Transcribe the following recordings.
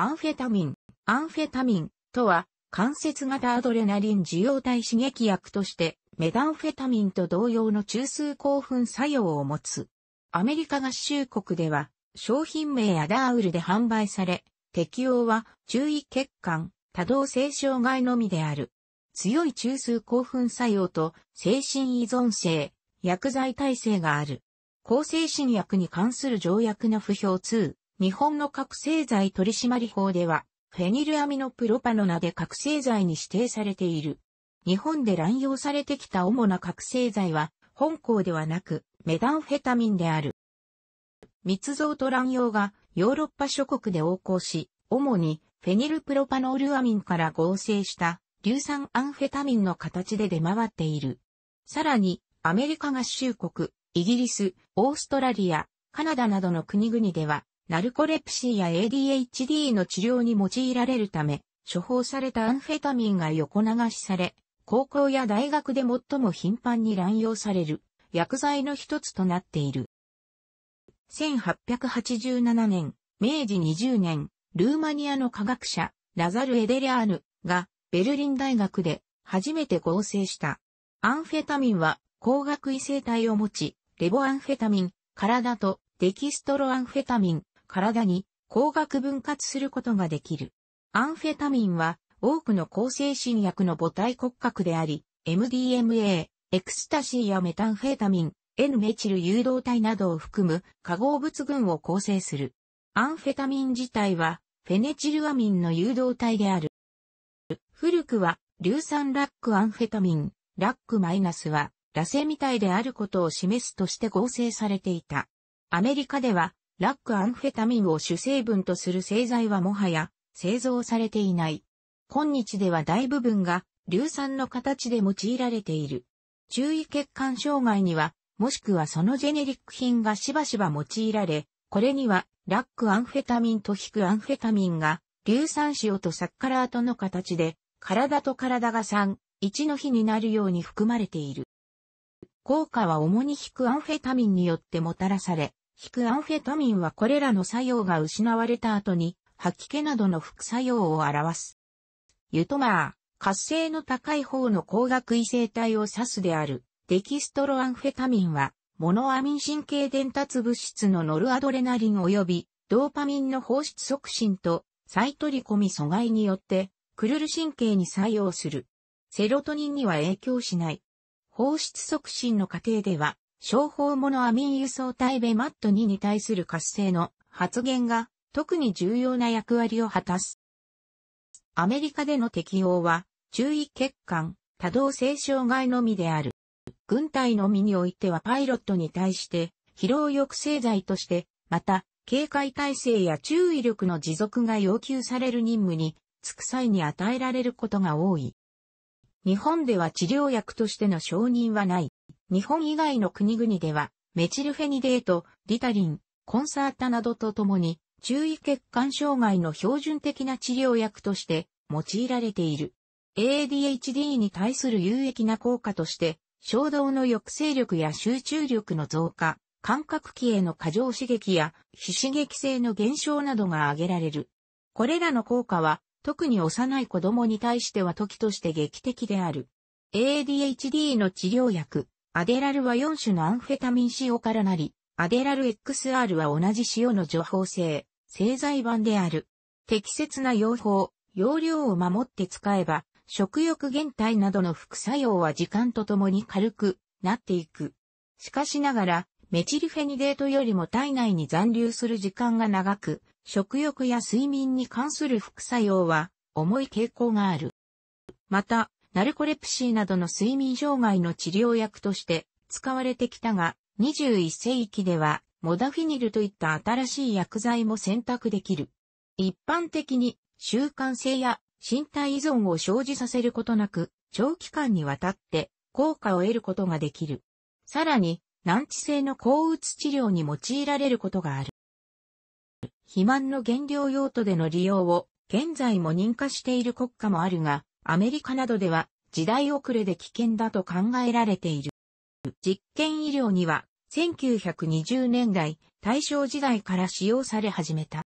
アンフェタミン。アンフェタミンとは、関節型アドレナリン受容体刺激薬として、メタンフェタミンと同様の中枢興奮作用を持つ。アメリカ合衆国では、商品名やダウルで販売され、適用は注意欠陥、多動性障害のみである。強い中枢興奮作用と精神依存性、薬剤耐性がある。向精神薬に関する条約の不評2、日本の覚醒剤取締法では、フェニルアミノプロパノナで覚醒剤に指定されている。日本で乱用されてきた主な覚醒剤は、本校ではなく、メダンフェタミンである。密造と乱用がヨーロッパ諸国で横行し、主にフェニルプロパノールアミンから合成した硫酸アンフェタミンの形で出回っている。さらに、アメリカ合衆国、イギリス、オーストラリア、カナダなどの国々では、ナルコレプシーや ADHD の治療に用いられるため、処方されたアンフェタミンが横流しされ、高校や大学で最も頻繁に乱用される薬剤の一つとなっている。1887年、明治20年、ルーマニアの科学者、ラザル・エデレアーヌがベルリン大学で初めて合成した。アンフェタミンは光学異性体を持ち、レボアンフェタミン、体とデキストロアンフェタミン、体に光学分割することができる。アンフェタミンは多くの抗精神薬の母体骨格であり、MDMA、エクスタシーやメタンフェタミン、N メチル誘導体などを含む化合物群を構成する。アンフェタミン自体はフェネチルアミンの誘導体である。古くは硫酸ラックアンフェタミン、ラックマイナスは、ラセみたいであることを示すとして合成されていた。アメリカでは、ラックアンフェタミンを主成分とする製剤はもはや製造されていない。今日では大部分が硫酸の形で用いられている。注意欠陥障害には、もしくはそのジェネリック品がしばしば用いられ、これにはラックアンフェタミンとヒクアンフェタミンが硫酸塩とサッカラートの形で体と体が3、1の比になるように含まれている。効果は主にヒクアンフェタミンによってもたらされ、引くアンフェタミンはこれらの作用が失われた後に、吐き気などの副作用を表す。ユトマー、活性の高い方の光学異性体を指すである、デキストロアンフェタミンは、モノアミン神経伝達物質のノルアドレナリン及び、ドーパミンの放出促進と、再取り込み阻害によって、クルル神経に作用する。セロトニンには影響しない。放出促進の過程では、商法者アミン輸送対ベマット2に対する活性の発言が特に重要な役割を果たす。アメリカでの適用は注意欠陥、多動性障害のみである。軍隊のみにおいてはパイロットに対して疲労抑制剤として、また警戒体制や注意力の持続が要求される任務に就く際に与えられることが多い。日本では治療薬としての承認はない。日本以外の国々では、メチルフェニデート、リタリン、コンサータなどとともに、注意欠陥障害の標準的な治療薬として用いられている。ADHD に対する有益な効果として、衝動の抑制力や集中力の増加、感覚器への過剰刺激や非刺激性の減少などが挙げられる。これらの効果は、特に幼い子供に対しては時として劇的である。ADHD の治療薬、アデラルは4種のアンフェタミン塩からなり、アデラル XR は同じ塩の除法性、製剤版である。適切な用法、容量を守って使えば、食欲減退などの副作用は時間とともに軽くなっていく。しかしながら、メチルフェニデートよりも体内に残留する時間が長く、食欲や睡眠に関する副作用は重い傾向がある。また、ナルコレプシーなどの睡眠障害の治療薬として使われてきたが、21世紀ではモダフィニルといった新しい薬剤も選択できる。一般的に習慣性や身体依存を生じさせることなく、長期間にわたって効果を得ることができる。さらに、難治性の抗うつ治療に用いられることがある。肥満の減量用途での利用を現在も認可している国家もあるが、アメリカなどでは時代遅れで危険だと考えられている。実験医療には1920年代、大正時代から使用され始めた。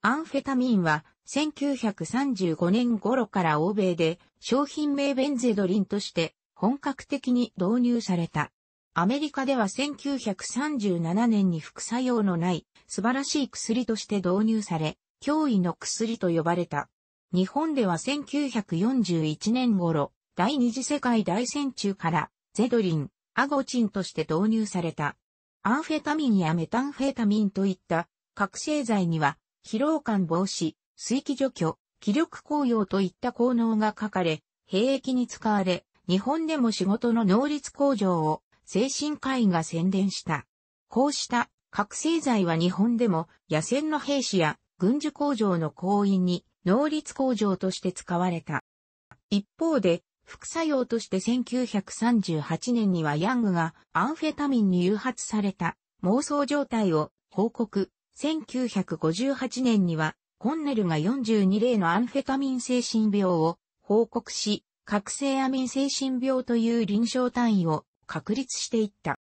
アンフェタミンは1935年頃から欧米で商品名ベンゼドリンとして本格的に導入された。アメリカでは1937年に副作用のない素晴らしい薬として導入され、脅威の薬と呼ばれた。日本では1941年頃、第二次世界大戦中からゼドリン、アゴチンとして導入された。アンフェタミンやメタンフェタミンといった覚醒剤には疲労感防止、水気除去、気力効用といった効能が書かれ、兵役に使われ、日本でも仕事の能率向上を精神科医が宣伝した。こうした覚醒剤は日本でも野戦の兵士や軍需工場の行員に能率工場として使われた。一方で、副作用として1938年にはヤングがアンフェタミンに誘発された妄想状態を報告。1958年にはコンネルが42例のアンフェタミン精神病を報告し、覚醒アミン精神病という臨床単位を確立していった。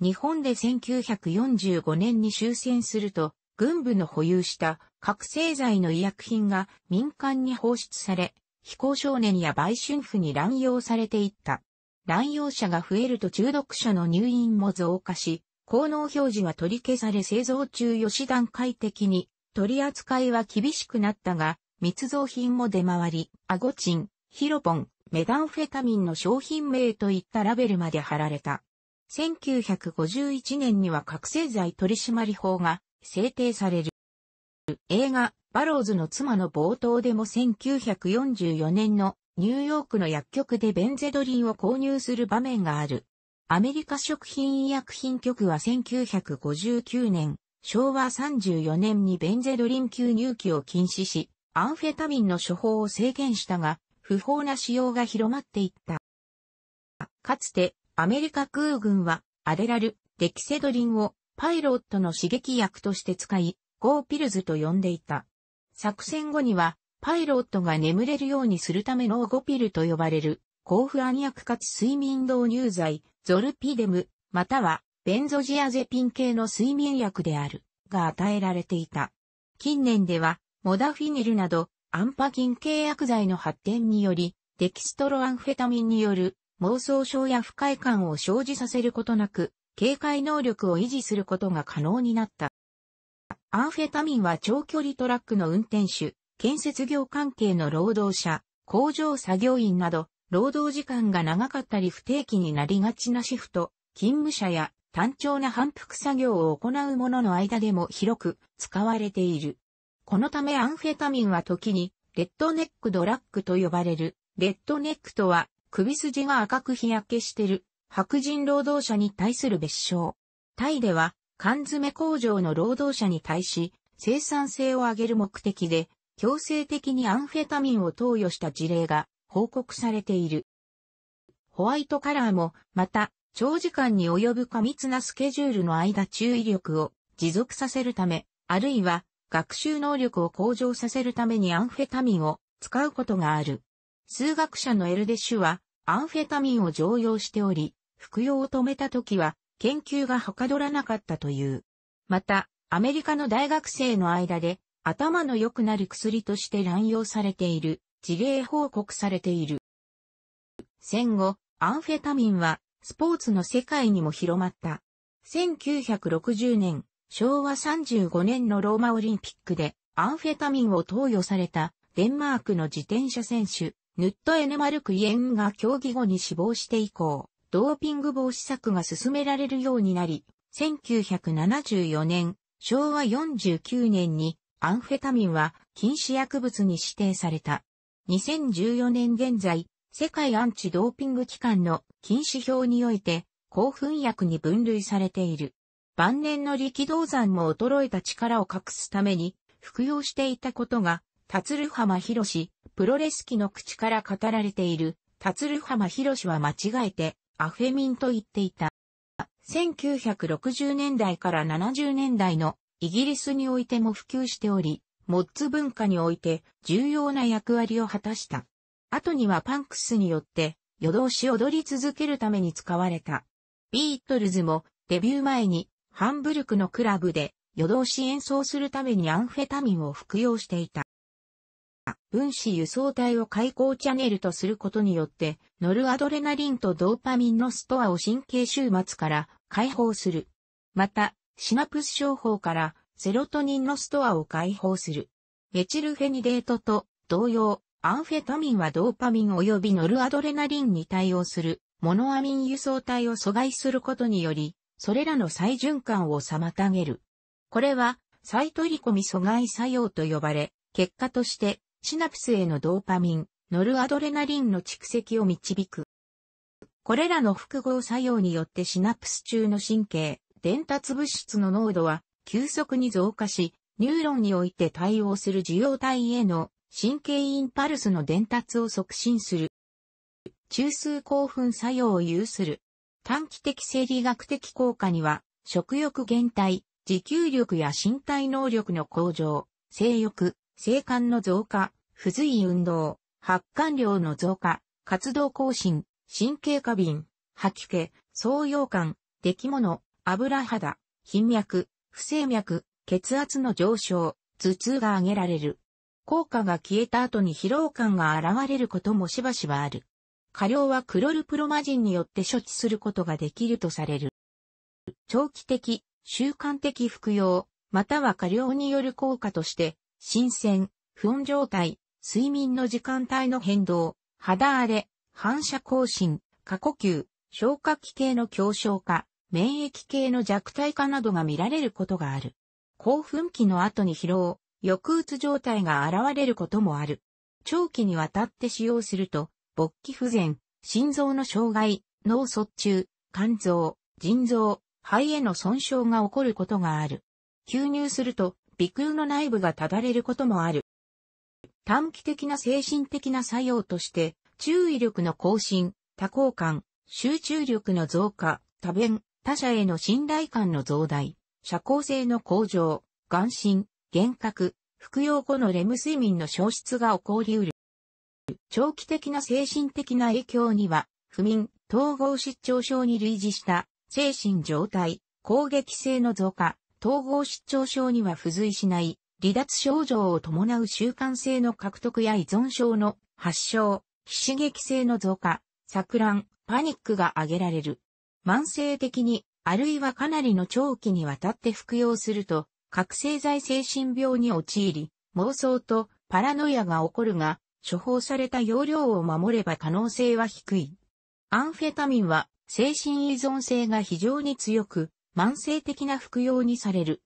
日本で1945年に終戦すると、軍部の保有した覚醒剤の医薬品が民間に放出され、非行少年や売春婦に乱用されていった。乱用者が増えると中毒者の入院も増加し、効能表示は取り消され製造中よし段階的に取り扱いは厳しくなったが、密造品も出回り、アゴチン、ヒロポン、メダンフェタミンの商品名といったラベルまで貼られた。1951年には覚醒剤取締法が制定される。映画、バローズの妻の冒頭でも1944年のニューヨークの薬局でベンゼドリンを購入する場面がある。アメリカ食品医薬品局は1959年、昭和34年にベンゼドリン吸入器を禁止し、アンフェタミンの処方を制限したが、不法な使用が広まっていった。かつて、アメリカ空軍は、アデラル、デキセドリンをパイロットの刺激薬として使い、ゴーピルズと呼んでいた。作戦後には、パイロットが眠れるようにするためのオゴピルと呼ばれる、抗不安薬かつ睡眠導入剤、ゾルピデム、または、ベンゾジアゼピン系の睡眠薬である、が与えられていた。近年では、モダフィニルなど、アンパキン系薬剤の発展により、デキストロアンフェタミンによる妄想症や不快感を生じさせることなく、警戒能力を維持することが可能になった。アンフェタミンは長距離トラックの運転手、建設業関係の労働者、工場作業員など、労働時間が長かったり不定期になりがちなシフト、勤務者や単調な反復作業を行う者の間でも広く使われている。このためアンフェタミンは時に、レッドネックドラッグと呼ばれる。レッドネックとは、首筋が赤く日焼けしてる、白人労働者に対する別称。タイでは、缶詰工場の労働者に対し、生産性を上げる目的で、強制的にアンフェタミンを投与した事例が報告されている。ホワイトカラーも、また、長時間に及ぶ過密なスケジュールの間注意力を持続させるため、あるいは学習能力を向上させるためにアンフェタミンを使うことがある。数学者のエルデシュはアンフェタミンを常用しており、服用を止めた時は研究がはかどらなかったという。また、アメリカの大学生の間で、頭の良くなる薬として乱用されている、事例報告されている。戦後、アンフェタミンは、スポーツの世界にも広まった。1960年、昭和35年のローマオリンピックで、アンフェタミンを投与された、デンマークの自転車選手、ヌット・エネマルク・イエンが競技後に死亡して以降、ドーピング防止策が進められるようになり、1974年、昭和49年にアンフェタミンは禁止薬物に指定された。2014年現在、世界アンチドーピング機関の禁止表において、興奮薬に分類されている。晩年の力道山も衰えた力を隠すために服用していたことが、達ル浜博士、プロレス機の口から語られている、達ル浜博士は間違えて、アフェミンと言っていた。1960年代から70年代のイギリスにおいても普及しており、モッツ文化において重要な役割を果たした。後にはパンクスによって夜通し踊り続けるために使われた。ビートルズもデビュー前にハンブルクのクラブで夜通し演奏するためにアンフェタミンを服用していた。分子輸送体を開口チャネルとすることによって、ノルアドレナリンとドーパミンのストアを神経終末から解放する。また、シナプス症法からセロトニンのストアを解放する。メチルフェニデートと同様、アンフェタミンはドーパミン及びノルアドレナリンに対応するモノアミン輸送体を阻害することにより、それらの再循環を妨げる。これは再取り込み阻害作用と呼ばれ、結果としてシナプスへのドーパミン、ノルアドレナリンの蓄積を導く。これらの複合作用によってシナプス中の神経、伝達物質の濃度は急速に増加し、ニューロンにおいて対応する受容体への神経インパルスの伝達を促進する。中枢興奮作用を有する。短期的生理学的効果には、食欲減退、持久力や身体能力の向上、性欲、生還の増加、不随意運動、発汗量の増加、活動更新、神経過敏、吐き気、創用感、出来物、油肌、頻脈、不整脈、血圧の上昇、頭痛が挙げられる。効果が消えた後に疲労感が現れることもしばしばある。過量はクロルプロマジンによって処置することができるとされる。長期的、習慣的服用、または過量による効果として、新鮮、不温状態、睡眠の時間帯の変動、肌荒れ、反射更新、過呼吸、消化器系の強症化、免疫系の弱体化などが見られることがある。興奮期の後に疲労、抑うつ状態が現れることもある。長期にわたって使用すると、勃起不全、心臓の障害、脳卒中、肝臓、腎臓、肺への損傷が起こることがある。吸入すると鼻腔の内部がただれることもある。短期的な精神的な作用として、注意力の更新、多幸感、集中力の増加、多弁、他者への信頼感の増大、社交性の向上、眼神、幻覚、服用後のレム睡眠の消失が起こりうる。長期的な精神的な影響には、不眠、統合失調症に類似した、精神状態、攻撃性の増加、統合失調症には付随しない離脱症状を伴う習慣性の獲得や依存症の発症、非刺激性の増加、錯乱、パニックが挙げられる。慢性的に、あるいはかなりの長期にわたって服用すると、覚醒剤精神病に陥り、妄想とパラノイアが起こるが、処方された容量を守れば可能性は低い。アンフェタミンは精神依存性が非常に強く、慢性的な服用にされる。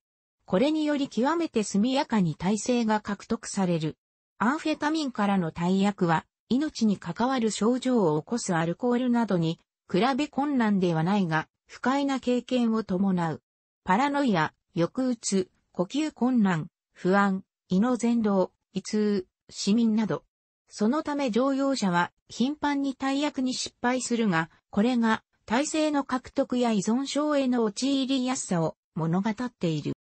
これにより極めて速やかに耐性が獲得される。アンフェタミンからの大薬は、命に関わる症状を起こすアルコールなどに、比べ困難ではないが、不快な経験を伴う。パラノイア、抑うつ、呼吸困難、不安、胃の全動、胃痛、市民など。そのため乗用者は頻繁に大役に失敗するが、これが体制の獲得や依存症への陥りやすさを物語っている。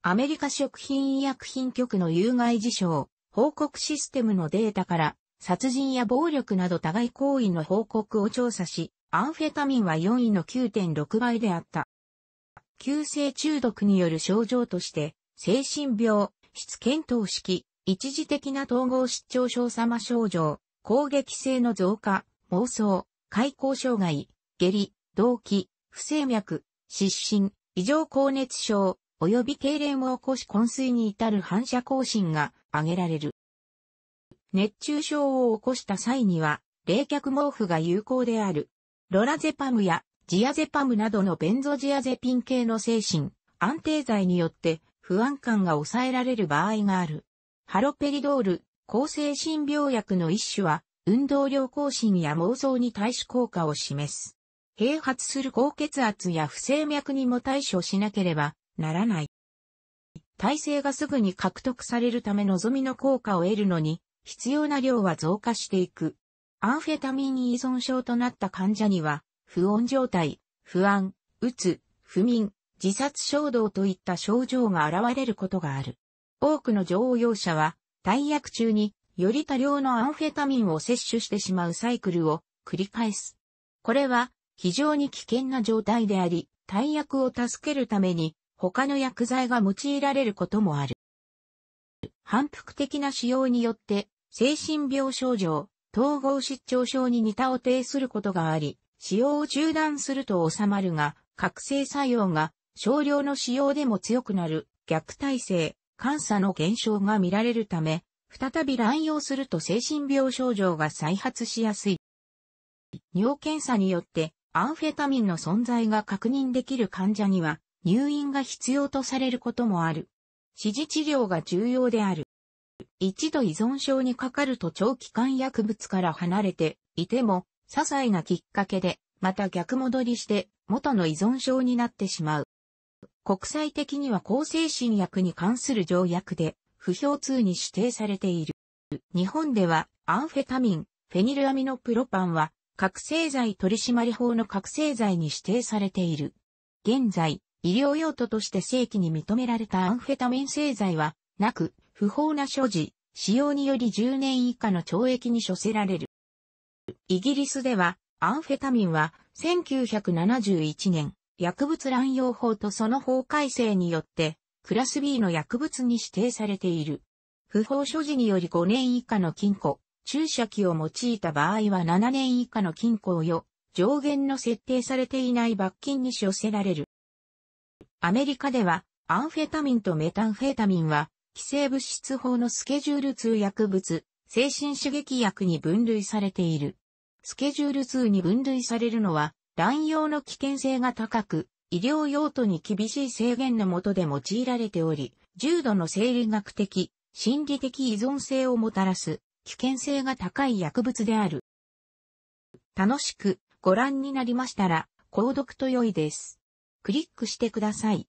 アメリカ食品医薬品局の有害事象、報告システムのデータから、殺人や暴力など互い行為の報告を調査し、アンフェタミンは4位の9.6倍であった。急性中毒による症状として、精神病、失検討式、一時的な統合失調症様症状、攻撃性の増加、妄想、開口障害、下痢、動悸、不整脈、失神、異常高熱症、及び痙攣を起こし昏睡に至る反射更新が挙げられる。熱中症を起こした際には、冷却毛布が有効である。ロラゼパムやジアゼパムなどのベンゾジアゼピン系の精神、安定剤によって不安感が抑えられる場合がある。ハロペリドール、抗精神病薬の一種は、運動量更新や妄想に対し効果を示す。併発する高血圧や不整脈にも対処しなければならない。耐性がすぐに獲得されるため望みの効果を得るのに必要な量は増加していく。アンフェタミン依存症となった患者には、不穏状態、不安、うつ、不眠、自殺衝動といった症状が現れることがある。多くの乗用者は、大薬中により多量のアンフェタミンを摂取してしまうサイクルを繰り返す。これは非常に危険な状態であり、大役を助けるために他の薬剤が用いられることもある。反復的な使用によって精神病症状、統合失調症に似たを呈することがあり、使用を中断すると収まるが、覚醒作用が少量の使用でも強くなる逆耐性、監査の減少が見られるため、再び乱用すると精神病症状が再発しやすい。尿検査によってアンフェタミンの存在が確認できる患者には入院が必要とされることもある。支持治療が重要である。一度依存症にかかると長期間薬物から離れていても、些細なきっかけで、また逆戻りして元の依存症になってしまう。国際的には抗精神薬に関する条約で、不評通に指定されている。日本では、アンフェタミン、フェニルアミノプロパンは、覚醒剤取締法の覚醒剤に指定されている。現在、医療用途として正規に認められたアンフェタミン製剤は、なく、不法な所持、使用により10年以下の懲役に処せられる。イギリスでは、アンフェタミンは、1971年、薬物乱用法とその法改正によって、クラス B の薬物に指定されている。不法所持により5年以下の禁錮、注射器を用いた場合は7年以下の禁錮をよ、上限の設定されていない罰金に処せられる。アメリカでは、アンフェタミンとメタンフェタミンは、規制物質法のスケジュール2薬物、精神刺激薬に分類されている。スケジュール2に分類されるのは、乱用の危険性が高く、医療用途に厳しい制限の下で用いられており、重度の生理学的、心理的依存性をもたらす危険性が高い薬物である。楽しくご覧になりましたら、購読と良いです。クリックしてください。